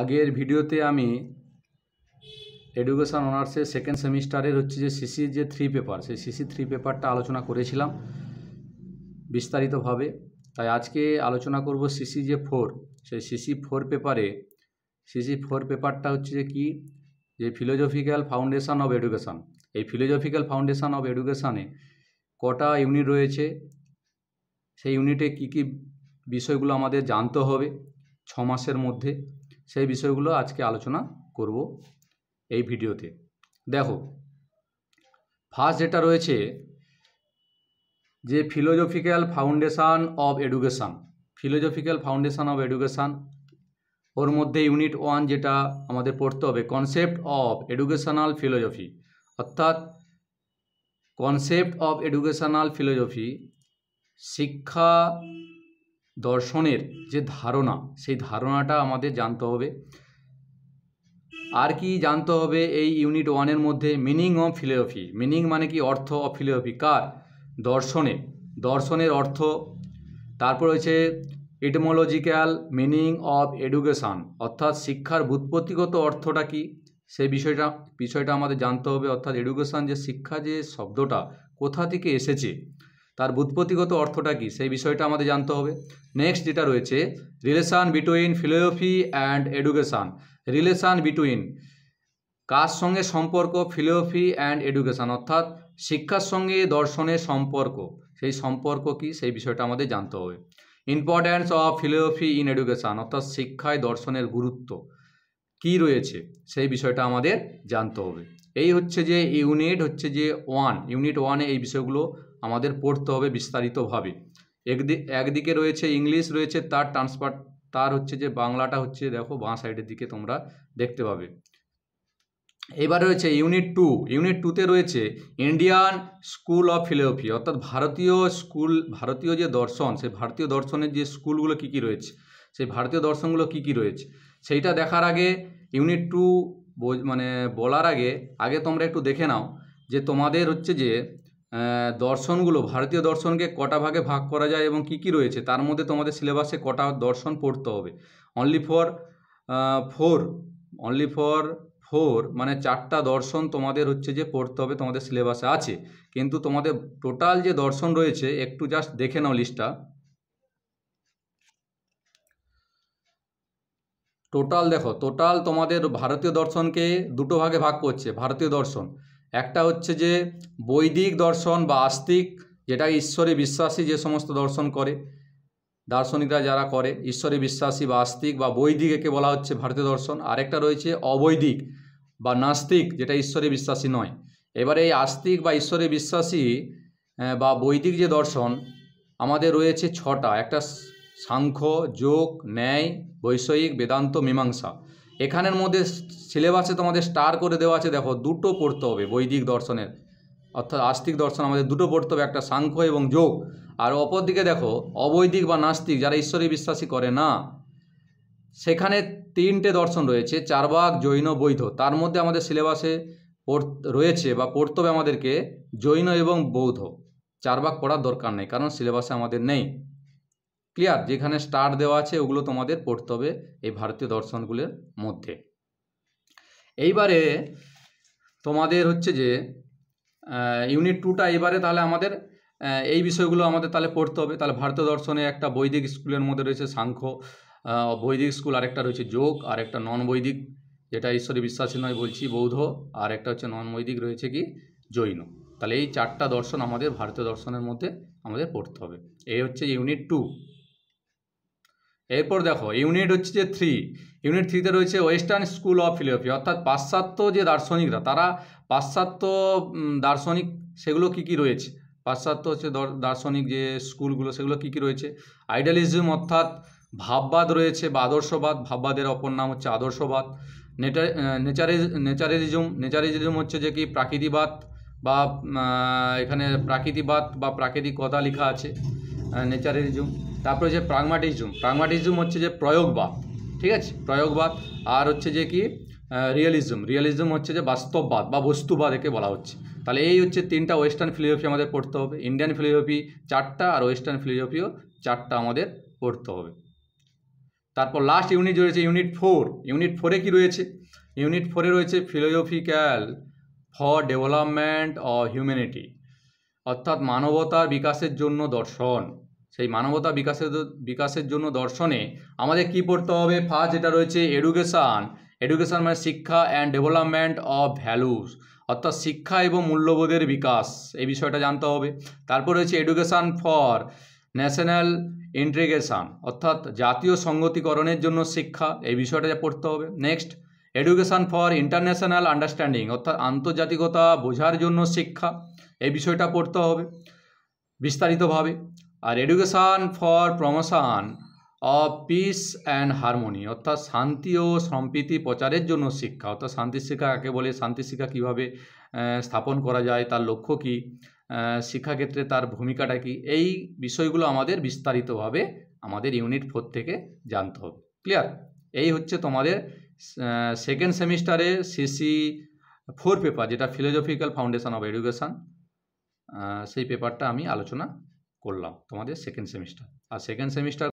আগের ভিডিওতে আমি এডুকেশান অনার্সের সেকেন্ড সেমিস্টারের হচ্ছে যে সিসি যে থ্রি পেপার সেই সিসি থ্রি পেপারটা আলোচনা করেছিলাম বিস্তারিতভাবে তাই আজকে আলোচনা করব সিসি যে ফোর সেই সিসি ফোর পেপারে সিসি ফোর পেপারটা হচ্ছে যে কী যে ফিলোজফিক্যাল ফাউন্ডেশান অব এডুকেশান এই ফিলোজফিক্যাল ফাউন্ডেশন অব এডুকেশানে কটা ইউনিট রয়েছে সেই ইউনিটে কি কি বিষয়গুলো আমাদের জানতে হবে ছ মাসের মধ্যে সেই বিষয়গুলো আজকে আলোচনা করব এই ভিডিওতে দেখো ফার্স্ট যেটা রয়েছে যে philosophical foundation of education philosophical foundation of education ওর মধ্যে ইউনিট ওয়ান যেটা আমাদের পড়তে হবে কনসেপ্ট অফ এডুকেশনাল ফিলোজফি অর্থাৎ কনসেপ্ট অফ এডুকেশনাল ফিলোজফি শিক্ষা দর্শনের যে ধারণা সেই ধারণাটা আমাদের জানতে হবে আর কি জানতে হবে এই ইউনিট ওয়ানের মধ্যে মিনিং অফ ফিলোসফি মিনিং মানে কি অর্থ অফ ফিলোসফি কার দর্শনে দর্শনের অর্থ তারপর হচ্ছে ইটমোলজিক্যাল মিনিং অফ এডুকেশান অর্থাৎ শিক্ষার বুৎপত্তিগত অর্থটা কি সেই বিষয়টা বিষয়টা আমাদের জানতে হবে অর্থাৎ এডুকেশান যে শিক্ষা যে শব্দটা কোথা থেকে এসেছে তার বুৎপত্তিগত অর্থটা কী সেই বিষয়টা আমাদের জানতে হবে নেক্সট যেটা রয়েছে relation between philosophy and education relation between কার সঙ্গে সম্পর্ক ফিলোসফি অ্যান্ড এডুকেশান অর্থাৎ শিক্ষার সঙ্গে দর্শনের সম্পর্ক সেই সম্পর্ক কি সেই বিষয়টা আমাদের জানতে হবে importance of philosophy in education অর্থাৎ শিক্ষায় দর্শনের গুরুত্ব কি রয়েছে সেই বিষয়টা আমাদের জানতে হবে এই হচ্ছে যে ইউনিট হচ্ছে যে ওয়ান ইউনিট ওয়ানে এই বিষয়গুলো আমাদের পড়তে হবে বিস্তারিতভাবে একদি একদিকে রয়েছে ইংলিশ রয়েছে তার ট্রান্সফার তার হচ্ছে যে বাংলাটা হচ্ছে দেখো বাঁ সাইডের দিকে তোমরা দেখতে পাবে এবার রয়েছে ইউনিট টু ইউনিট টুতে রয়েছে ইন্ডিয়ান স্কুল অফ ফিলোসফি অর্থাৎ ভারতীয় স্কুল ভারতীয় যে দর্শন সেই ভারতীয় দর্শনের যে স্কুলগুলো কী কী রয়েছে সেই ভারতীয় দর্শনগুলো কী কী রয়েছে সেইটা দেখার আগে ইউনিট টু মানে বলার আগে আগে তোমরা একটু দেখে নাও যে তোমাদের হচ্ছে যে দর্শনগুলো ভারতীয় দর্শনকে কটা ভাগে ভাগ করা যায় এবং কি কি রয়েছে তার মধ্যে তোমাদের সিলেবাসে কটা দর্শন পড়তে হবে only for four only for four মানে চারটা দর্শন তোমাদের হচ্ছে যে পড়তে হবে তোমাদের সিলেবাসে আছে কিন্তু তোমাদের টোটাল যে দর্শন রয়েছে একটু জাস্ট দেখে নাও লিস্টটা টোটাল দেখো টোটাল তোমাদের ভারতীয় দর্শনকে দুটো ভাগে ভাগ করছে ভারতীয় দর্শন একটা হচ্ছে যে বৈদিক দর্শন বা আস্তিক যেটা ঈশ্বরে বিশ্বাসী যে সমস্ত দর্শন করে দার্শনিকরা যারা করে ঈশ্বরে বিশ্বাসী বা আস্তিক বা বৈদিক একে বলা হচ্ছে ভারতীয় দর্শন আরেকটা রয়েছে অবৈদিক বা নাস্তিক যেটা ঈশ্বরে বিশ্বাসী নয় এবারে এই আস্তিক বা ঈশ্বরে বিশ্বাসী বা বৈদিক যে দর্শন আমাদের রয়েছে ছটা একটা সাংখ্য যোগ ন্যায় বৈষয়িক বেদান্ত মীমাংসা এখানের মধ্যে সিলেবাসে তোমাদের স্টার করে দেওয়া আছে দেখো দুটো পড়তে হবে বৈদিক দর্শনের অর্থাৎ আস্তিক দর্শন আমাদের দুটো পড়তে হবে একটা সাংখ্য এবং যোগ আর অপরদিকে দেখো অবৈদিক বা নাস্তিক যারা ঈশ্বরে বিশ্বাসী করে না সেখানে তিনটে দর্শন রয়েছে চারবাক জৈন বৈধ তার মধ্যে আমাদের সিলেবাসে রয়েছে বা পড়তে হবে আমাদেরকে জৈন এবং বৌদ্ধ চারবাক পড়ার দরকার নেই কারণ সিলেবাসে আমাদের নেই ক্লিয়ার যেখানে স্টার দেওয়া আছে ওগুলো তোমাদের পড়তে হবে এই ভারতীয় দর্শনগুলোর মধ্যে এইবারে তোমাদের হচ্ছে যে ইউনিট টুটা এবারে তাহলে আমাদের এই বিষয়গুলো আমাদের তাহলে পড়তে হবে তাহলে ভারতীয় দর্শনে একটা বৈদিক স্কুলের মধ্যে রয়েছে সাংখ্য বৈদিক স্কুল আরেকটা রয়েছে যোগ আর একটা নন বৈদিক যেটা ঈশ্বরে বিশ্বাসী নয় বলছি বৌদ্ধ আর একটা হচ্ছে নন বৈদিক রয়েছে কি জৈন তাহলে এই চারটা দর্শন আমাদের ভারতীয় দর্শনের মধ্যে আমাদের পড়তে হবে এই হচ্ছে ইউনিট টু এরপর দেখো ইউনিট হচ্ছে যে থ্রি ইউনিট থ্রিতে রয়েছে ওয়েস্টার্ন স্কুল অফ ফিলোসফি অর্থাৎ পাশ্চাত্য যে দার্শনিকরা তারা পাশ্চাত্য দার্শনিক সেগুলো কি কি রয়েছে পাশ্চাত্য হচ্ছে দার্শনিক যে স্কুলগুলো সেগুলো কি কি রয়েছে আইডিয়ালিজম অর্থাৎ ভাববাদ রয়েছে বা আদর্শবাদ ভাববাদের অপর নাম হচ্ছে আদর্শবাদ নেটার নেচারিজ নেচারিজম নেচারিজম হচ্ছে যে কি প্রাকৃতিবাদ বা এখানে প্রাকৃতিবাদ বা প্রাকৃতিক কথা লেখা আছে নেচারিজম তারপরে যে প্রাগমাটিজম প্রাগমাটিজম হচ্ছে যে প্রয়োগবাদ ঠিক আছে প্রয়োগবাদ আর হচ্ছে যে কি রিয়েলিজম রিয়েলিজম হচ্ছে যে বাস্তববাদ বা বস্তুবাদ একে বলা হচ্ছে তাহলে এই হচ্ছে তিনটা ওয়েস্টার্ন ফিলোজফি আমাদের পড়তে হবে ইন্ডিয়ান ফিলোজফি চারটা আর ওয়েস্টার্ন ফিলোজফিও চারটা আমাদের পড়তে হবে তারপর লাস্ট ইউনিট রয়েছে ইউনিট ফোর ইউনিট ফোরে কি রয়েছে ইউনিট ফোরে রয়েছে philosophical for development of humanity অর্থাৎ মানবতার বিকাশের জন্য দর্শন সেই মানবতা বিকাশের বিকাশের জন্য দর্শনে আমাদের কি পড়তে হবে ফার্স্ট যেটা রয়েছে এডুকেশান এডুকেশান মানে শিক্ষা অ্যান্ড ডেভেলপমেন্ট অফ ভ্যালুস অর্থাৎ শিক্ষা এবং মূল্যবোধের বিকাশ এই বিষয়টা জানতে হবে তারপর রয়েছে এডুকেশান ফর ন্যাশনাল ইন্টিগ্রেশান অর্থাৎ জাতীয় সংগতিকরণের জন্য শিক্ষা এই বিষয়টা যা পড়তে হবে next education for international understanding অর্থাৎ আন্তর্জাতিকতা বোঝার জন্য শিক্ষা এই বিষয়টা পড়তে হবে বিস্তারিতভাবে আর education for promotion of peace and harmony অর্থাৎ শান্তি ও সম্প্রীতি প্রচারের জন্য শিক্ষা অর্থাৎ শান্তি শিক্ষা কাকে বলে শান্তি শিক্ষা কীভাবে স্থাপন করা যায় তার লক্ষ্য কী শিক্ষাক্ষেত্রে তার ভূমিকাটা কী এই বিষয়গুলো আমাদের বিস্তারিতভাবে আমাদের ইউনিট ফোর থেকে জানতে হবে ক্লিয়ার এই হচ্ছে তোমাদের সেকেন্ড সেমিস্টারে সিসি ফোর পেপার যেটা ফিলোজফিক্যাল ফাউন্ডেশন অফ এডুকেশান সেই পেপারটা আমি আলোচনা করলাম তোমাদের সেকেন্ড সেমিস্টার আর সেকেন্ড সেমিস্টার